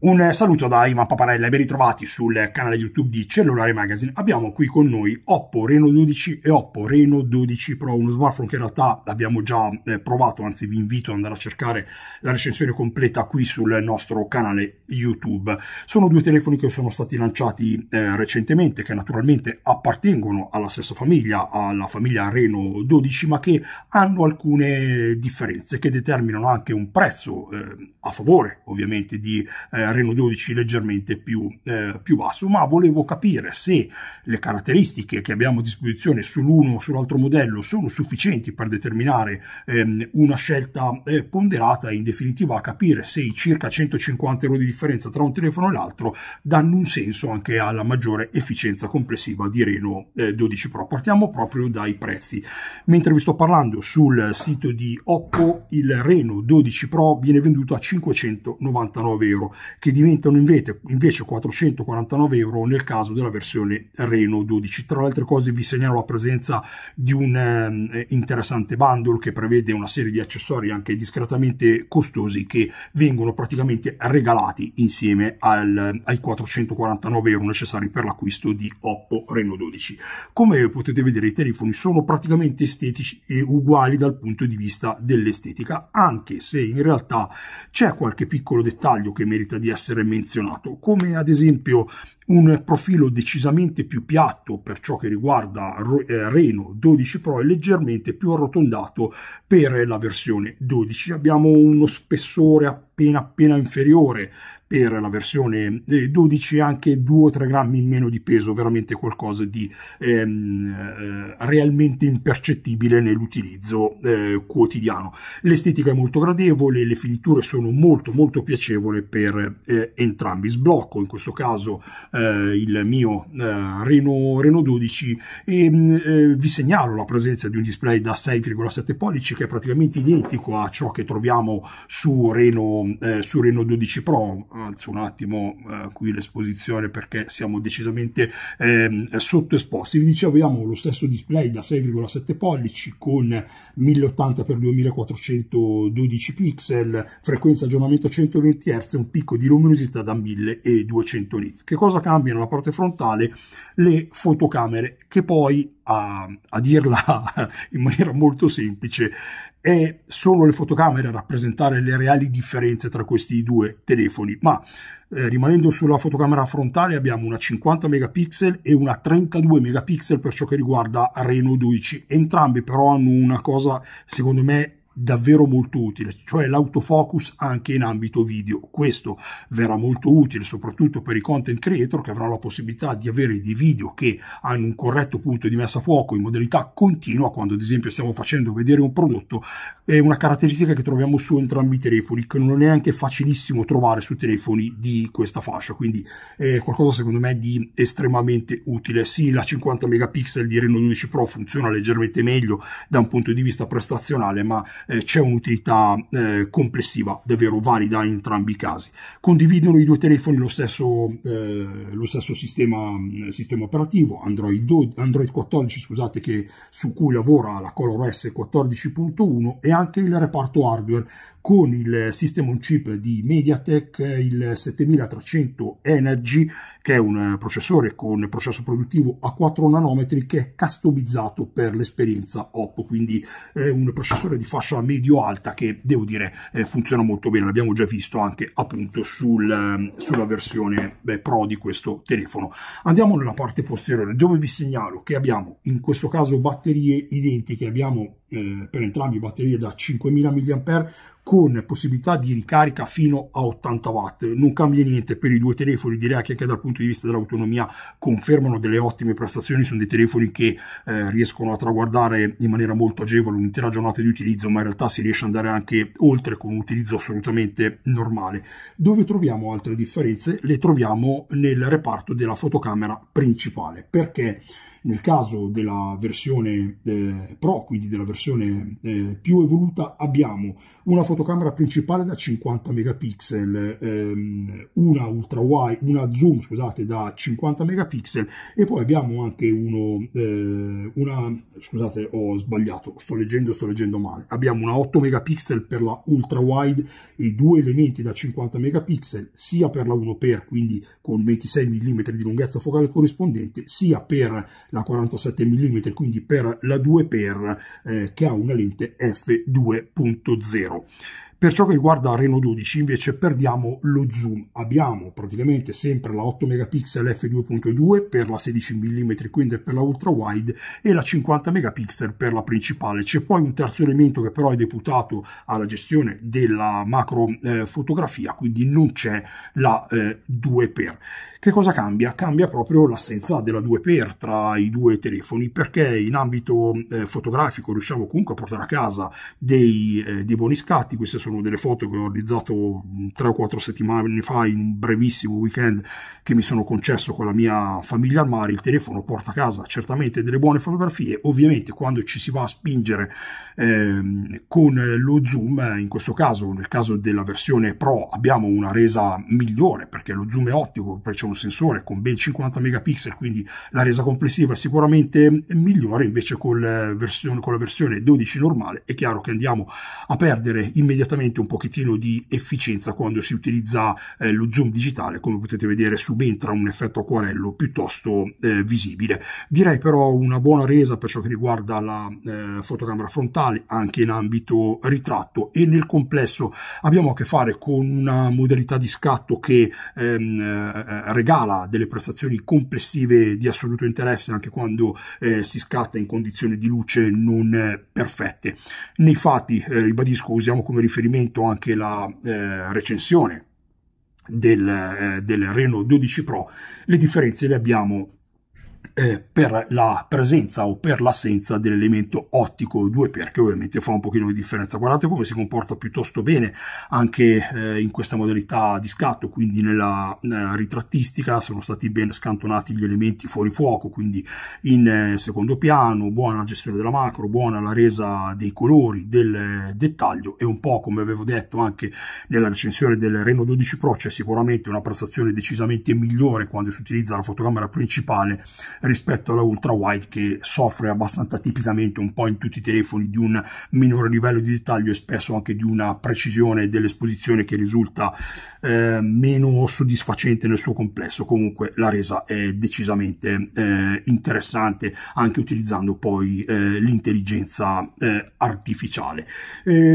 Un saluto da Ivan Paparella e ben ritrovati sul canale YouTube di Cellulare Magazine. Abbiamo qui con noi Oppo Reno 12 e Oppo Reno 12 Pro, uno smartphone che in realtà l'abbiamo già eh, provato, anzi vi invito ad andare a cercare la recensione completa qui sul nostro canale YouTube. Sono due telefoni che sono stati lanciati eh, recentemente, che naturalmente appartengono alla stessa famiglia, alla famiglia Reno 12, ma che hanno alcune differenze che determinano anche un prezzo eh, a favore ovviamente di eh, eh, Renault 12 leggermente più, eh, più, basso, ma volevo capire se le caratteristiche che abbiamo a disposizione sull'uno o sull'altro modello sono sufficienti per determinare ehm, una scelta eh, ponderata e in definitiva capire se i circa 150 euro di differenza tra un telefono e l'altro danno un senso anche alla maggiore efficienza complessiva di Renault 12 eh, Pro. Partiamo proprio dai prezzi. Mentre vi sto parlando sul sito di Oppo, il Renault 12 Pro viene venduto a 599 euro che diventano invece 449 euro nel caso della versione Reno 12. Tra le altre cose vi segnalo la presenza di un eh, interessante bundle che prevede una serie di accessori anche discretamente costosi che vengono praticamente regalati insieme al, ai 449 euro necessari per l'acquisto di Oppo Reno 12. Come potete vedere i telefoni sono praticamente estetici e uguali dal punto di vista dell'estetica, anche se in realtà c'è qualche piccolo dettaglio che merita di di essere menzionato, come ad esempio un profilo decisamente più piatto per ciò che riguarda eh, Reno 12 Pro e leggermente più arrotondato per la versione 12. Abbiamo uno spessore appena appena inferiore per la versione 12 eh, anche 2 o 3 grammi in meno di peso, veramente qualcosa di ehm, eh, realmente impercettibile nell'utilizzo eh, quotidiano. L'estetica è molto gradevole, le finiture sono molto molto piacevole per eh, entrambi. Sblocco in questo caso eh, il mio eh, Reno, Reno 12 e mm, vi segnalo la presenza di un display da 6,7 pollici che è praticamente identico a ciò che troviamo su Reno, su Reno 12 Pro alzo un attimo eh, qui l'esposizione perché siamo decisamente eh, sottoesposti. Vi dicevo, abbiamo lo stesso display da 6,7 pollici con 1080x2412 pixel, frequenza aggiornamento 120 Hz, un picco di luminosità da 1200 nits. Che cosa cambia nella parte frontale? Le fotocamere che poi a, a dirla in maniera molto semplice è solo le fotocamere a rappresentare le reali differenze tra questi due telefoni, ma eh, rimanendo sulla fotocamera frontale abbiamo una 50 megapixel e una 32 megapixel per ciò che riguarda Reno 12. Entrambi però hanno una cosa secondo me davvero molto utile, cioè l'autofocus anche in ambito video. Questo verrà molto utile soprattutto per i content creator che avranno la possibilità di avere dei video che hanno un corretto punto di messa a fuoco in modalità continua quando ad esempio stiamo facendo vedere un prodotto. È una caratteristica che troviamo su entrambi i telefoni che non è anche facilissimo trovare su telefoni di questa fascia, quindi è qualcosa secondo me di estremamente utile. Sì, la 50 megapixel di Reno 12 Pro funziona leggermente meglio da un punto di vista prestazionale, ma eh, c'è un'utilità eh, complessiva davvero valida in entrambi i casi. Condividono i due telefoni lo stesso, eh, lo stesso sistema, sistema, operativo, Android, 12, Android 14 scusate, che, su cui lavora la ColorOS 14.1 e anche il reparto hardware con il sistema on Chip di Mediatek, il 7300 Energy, che è un processore con processo produttivo a 4 nanometri che è customizzato per l'esperienza Oppo, quindi è un processore di fascia medio-alta che devo dire eh, funziona molto bene, l'abbiamo già visto anche appunto sul, ehm, sulla versione beh, Pro di questo telefono. Andiamo nella parte posteriore dove vi segnalo che abbiamo in questo caso batterie identiche, abbiamo eh, per entrambi batterie da 5000 mAh con possibilità di ricarica fino a 80 watt. Non cambia niente per i due telefoni, direi che anche dal punto di vista dell'autonomia confermano delle ottime prestazioni, sono dei telefoni che eh, riescono a traguardare in maniera molto agevole un'intera giornata di utilizzo, ma in realtà si riesce ad andare anche oltre con un utilizzo assolutamente normale. Dove troviamo altre differenze? Le troviamo nel reparto della fotocamera principale, perché nel caso della versione eh, Pro, quindi della versione eh, più evoluta, abbiamo una fotocamera principale da 50 megapixel, ehm, una ultra wide, una zoom scusate, da 50 megapixel e poi abbiamo anche uno, eh, una, scusate ho sbagliato, sto leggendo, sto leggendo male, abbiamo una 8 megapixel per la ultra wide e due elementi da 50 megapixel sia per la 1x, quindi con 26 mm di lunghezza focale corrispondente, sia per la da 47 mm, quindi per la 2x eh, che ha una lente f2.0. Per ciò che riguarda Reno 12 invece perdiamo lo zoom, abbiamo praticamente sempre la 8 megapixel f2.2 per la 16 mm quindi per la ultra wide e la 50 megapixel per la principale. C'è poi un terzo elemento che però è deputato alla gestione della macro eh, fotografia quindi non c'è la eh, 2x. Che cosa cambia? Cambia proprio l'assenza della 2x tra i due telefoni, perché in ambito eh, fotografico riusciamo comunque a portare a casa dei, eh, dei, buoni scatti. Queste sono delle foto che ho realizzato 3 mm, o 4 settimane fa in un brevissimo weekend che mi sono concesso con la mia famiglia al mare. Il telefono porta a casa certamente delle buone fotografie. Ovviamente quando ci si va a spingere eh, con lo zoom, eh, in questo caso, nel caso della versione Pro, abbiamo una resa migliore perché lo zoom è ottico, perciò un sensore con ben 50 megapixel, quindi la resa complessiva è sicuramente migliore, invece col eh, versione, con la versione 12 normale è chiaro che andiamo a perdere immediatamente un pochettino di efficienza quando si utilizza eh, lo zoom digitale, come potete vedere subentra un effetto acquarello piuttosto eh, visibile. Direi però una buona resa per ciò che riguarda la eh, fotocamera frontale anche in ambito ritratto e nel complesso abbiamo a che fare con una modalità di scatto che ehm, eh, eh, regala delle prestazioni complessive di assoluto interesse anche quando eh, si scatta in condizioni di luce non eh, perfette. Nei fatti, eh, ribadisco, usiamo come riferimento anche la eh, recensione del, eh, del Renault 12 Pro, le differenze le abbiamo eh, per la presenza o per l'assenza dell'elemento ottico 2 perché ovviamente fa un pochino di differenza guardate come si comporta piuttosto bene anche eh, in questa modalità di scatto quindi nella eh, ritrattistica sono stati ben scantonati gli elementi fuori fuoco quindi in eh, secondo piano buona gestione della macro buona la resa dei colori del dettaglio e un po' come avevo detto anche nella recensione del Reno 12 Pro c'è sicuramente una prestazione decisamente migliore quando si utilizza la fotocamera principale rispetto alla ultra wide che soffre abbastanza tipicamente un po' in tutti i telefoni di un minore livello di dettaglio e spesso anche di una precisione dell'esposizione che risulta eh, meno soddisfacente nel suo complesso. Comunque la resa è decisamente eh, interessante anche utilizzando poi eh, l'intelligenza eh, artificiale.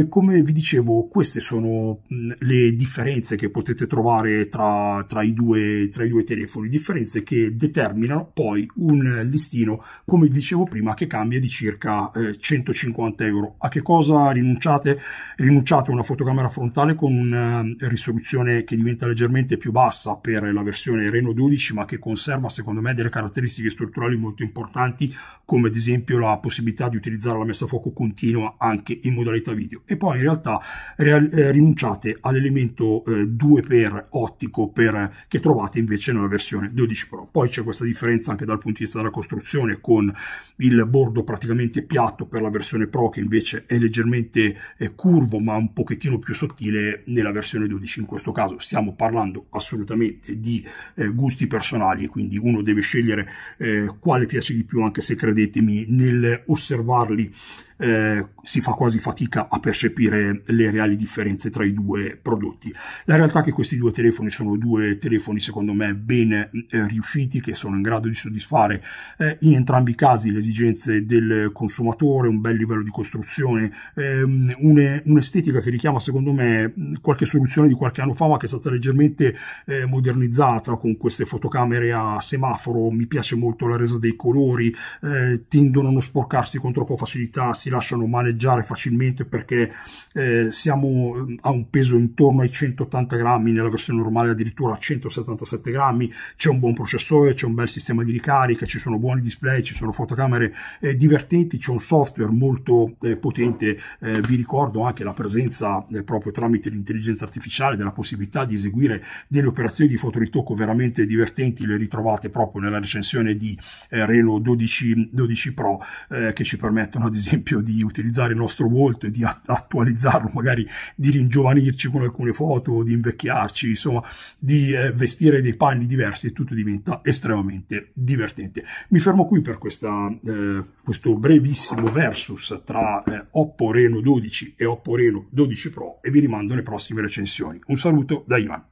come vi dicevo, queste sono mm, le differenze che potete trovare tra, tra, i due, tra i due telefoni, differenze che determinano poi un listino, come dicevo prima, che cambia di circa eh, 150 euro. A che cosa rinunciate? Rinunciate a una fotocamera frontale con una eh, risoluzione che diventa leggermente più bassa per la versione Reno 12, ma che conserva secondo me delle caratteristiche strutturali molto importanti, come ad esempio la possibilità di utilizzare la messa a fuoco continua anche in modalità video. E poi in realtà real, eh, rinunciate all'elemento eh, 2x ottico per, che trovate invece nella versione 12 Pro. Poi c'è questa differenza anche da dal punto di vista della costruzione con il bordo praticamente piatto per la versione Pro che invece è leggermente eh, curvo ma un pochettino più sottile nella versione 12 in questo caso stiamo parlando assolutamente di eh, gusti personali quindi uno deve scegliere eh, quale piace di più anche se credetemi nel osservarli eh, si fa quasi fatica a percepire le reali differenze tra i due prodotti. La realtà è che questi due telefoni sono due telefoni secondo me ben eh, riusciti che sono in grado di soddisfare eh, in entrambi i casi le esigenze del consumatore, un bel livello di costruzione, ehm, une, un'estetica che richiama secondo me qualche soluzione di qualche anno fa ma che è stata leggermente eh, modernizzata con queste fotocamere a semaforo, mi piace molto la resa dei colori, eh, tendono a non sporcarsi con troppa facilità, si lasciano maneggiare facilmente perché eh, siamo a un peso intorno ai 180 grammi, nella versione normale addirittura a 177 grammi, c'è un buon processore, c'è un bel sistema di ricarica, ci sono buoni display, ci sono fotocamere eh, divertenti, c'è un software molto eh, potente, eh, vi ricordo anche la presenza eh, proprio tramite l'intelligenza artificiale della possibilità di eseguire delle operazioni di fotoritocco veramente divertenti, le ritrovate proprio nella recensione di eh, Reno 12, 12 Pro che ci permettono ad esempio esempio di utilizzare il nostro volto e di attualizzarlo, magari di ringiovanirci con alcune foto, di invecchiarci, insomma, di eh, vestire dei panni diversi e tutto diventa estremamente divertente. Mi fermo qui per questa, eh, questo brevissimo versus tra eh, Oppo Reno 12 e Oppo Reno 12 Pro e vi rimando alle prossime recensioni. Un saluto da Ivan.